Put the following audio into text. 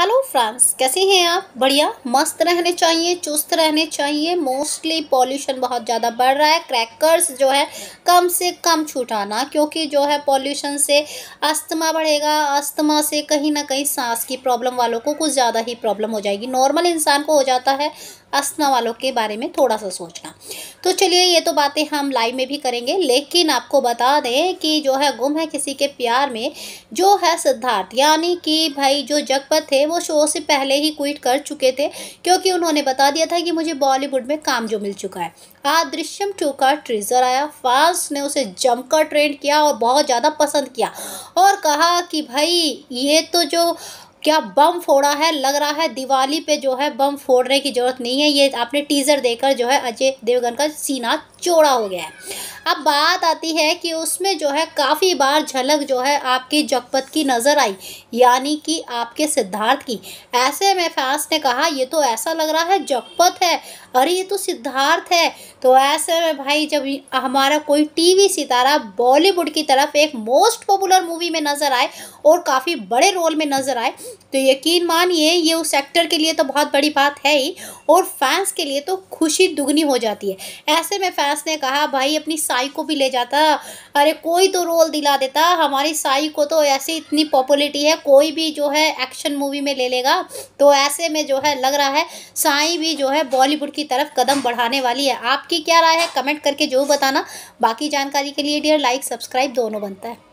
hello friends कैसे हैं आप बढ़िया मस्त रहने चाहिए चुस्त रहने चाहिए मोस्टली पॉल्यूशन बहुत ज़्यादा बढ़ रहा है क्रैकर्स जो है कम से कम छुटाना क्योंकि जो है पॉल्यूशन से अस्थमा बढ़ेगा अस्थमा से कहीं ना कहीं सांस की प्रॉब्लम वालों को कुछ ज़्यादा ही प्रॉब्लम हो जाएगी नॉर्मल इंसान को हो जाता है असना वालों के बारे में थोड़ा सा सोचना तो चलिए ये तो बातें हम लाइव में भी करेंगे लेकिन आपको बता दें कि जो है गुम है किसी के प्यार में जो है सिद्धार्थ यानी कि भाई जो जगपत थे वो शो से पहले ही क्विट कर चुके थे क्योंकि उन्होंने बता दिया था कि मुझे बॉलीवुड में काम जो मिल चुका है आदृश्यम टू का ट्रीजर आया फास ने उसे जमकर ट्रेंड किया और बहुत ज़्यादा पसंद किया और कहा कि भाई ये तो जो क्या बम फोड़ा है लग रहा है दिवाली पे जो है बम फोड़ने की ज़रूरत नहीं है ये आपने टीज़र देकर जो है अजय देवगन का सीना चौड़ा हो गया है अब बात आती है कि उसमें जो है काफ़ी बार झलक जो है आपकी जगपत की नज़र आई यानी कि आपके सिद्धार्थ की ऐसे में फैंस ने कहा ये तो ऐसा लग रहा है जगपत है अरे ये तो सिद्धार्थ है तो ऐसे में भाई जब हमारा कोई टीवी सितारा बॉलीवुड की तरफ एक मोस्ट पॉपुलर मूवी में नज़र आए और काफ़ी बड़े रोल में नज़र आए तो यकीन मानिए ये उस एक्टर के लिए तो बहुत बड़ी बात है ही और फैंस के लिए तो खुशी दुगनी हो जाती है ऐसे में फैंस ने कहा भाई अपनी साई को भी ले जाता अरे कोई तो रोल दिला देता हमारी साई को तो ऐसी इतनी पॉपुलरिटी है कोई भी जो है एक्शन मूवी में ले लेगा तो ऐसे में जो है लग रहा है साई भी जो है बॉलीवुड की तरफ कदम बढ़ाने वाली है आपकी क्या राय है कमेंट करके जो बताना बाकी जानकारी के लिए डियर लाइक सब्सक्राइब दोनों बनता है